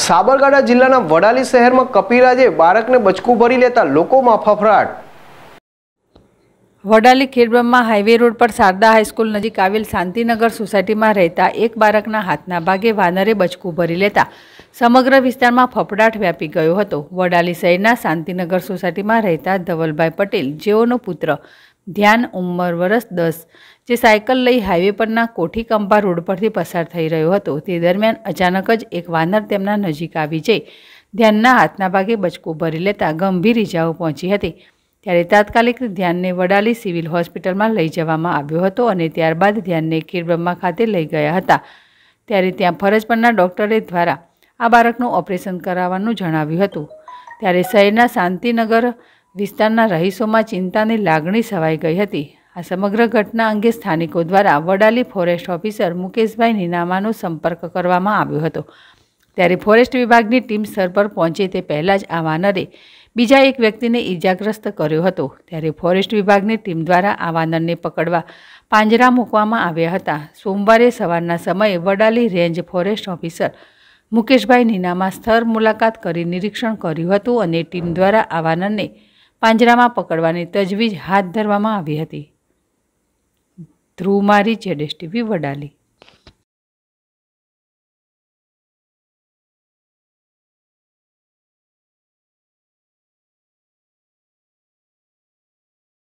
સાબરકાંઠા જિલ્લાના વડાલી શહેરમાં કપિરાજે બાળકને બચકું ભરી લેતા લોકોમાં ફફડાટ વડાલી ખેડબ્રહ્મા હાઈવે રોડ પર શારદા હાઈસ્કૂલ નજીક આવેલ શાંતિનગર સોસાયટીમાં રહેતા એક બાળકના હાથના ભાગે વાનરે બચકું ભરી લેતા સમગ્ર વિસ્તારમાં ફફડાટ વ્યાપી ગયો હતો વડાલી શહેરના શાંતિનગર સોસાયટીમાં રહેતા ધવલભાઈ પટેલ જેઓનો પુત્ર ધ્યાન ઉંમર વરસ દસ જે સાયકલ લઈ હાઈવે પરના કોઠી કંપા રોડ પરથી પસાર થઈ રહ્યો હતો તે દરમિયાન અચાનક જ એક વાનર તેમના નજીક આવી જઈ ધ્યાનના હાથના ભાગે બચકો ભરી લેતા ગંભીર ઇજાઓ પહોંચી હતી ત્યારે તાત્કાલિક ધ્યાનને વડાલી સિવિલ હોસ્પિટલમાં લઈ જવામાં આવ્યો હતો અને ત્યારબાદ ધ્યાનને ખીરબ્રહ્મા ખાતે લઈ ગયા હતા ત્યારે ત્યાં ફરજ પરના ડૉક્ટરે દ્વારા આ બાળકનું ઓપરેશન કરાવવાનું જણાવ્યું હતું ત્યારે શહેરના શાંતિનગર વિસ્તારના રહીશોમાં ચિંતાની લાગણી છવાઈ ગઈ હતી આ સમગ્ર ઘટના અંગે સ્થાનિકો દ્વારા વડાલી ફોરેસ્ટ ઓફિસર મુકેશભાઈ નિનામાનો સંપર્ક કરવામાં આવ્યો હતો ત્યારે ફોરેસ્ટ વિભાગની ટીમ સ્તર પર પહોંચે તે પહેલાં જ આ વાનરે બીજા એક વ્યક્તિને ઈજાગ્રસ્ત કર્યો હતો ત્યારે ફોરેસ્ટ વિભાગની ટીમ દ્વારા આ વાનરને પકડવા પાંજરા મૂકવામાં આવ્યા હતા સોમવારે સવારના સમયે Vadali range forest officer Mukeshbhai Ninama સ્થળ મુલાકાત કરી નિરીક્ષણ કર્યું હતું અને ટીમ દ્વારા આ વાનરને પાંજરામાં પકડવાની તજવીજ હાથ ધરવામાં આવી હતી ધ્રુવ મારી છે ડેસ્ટીવી વડાલી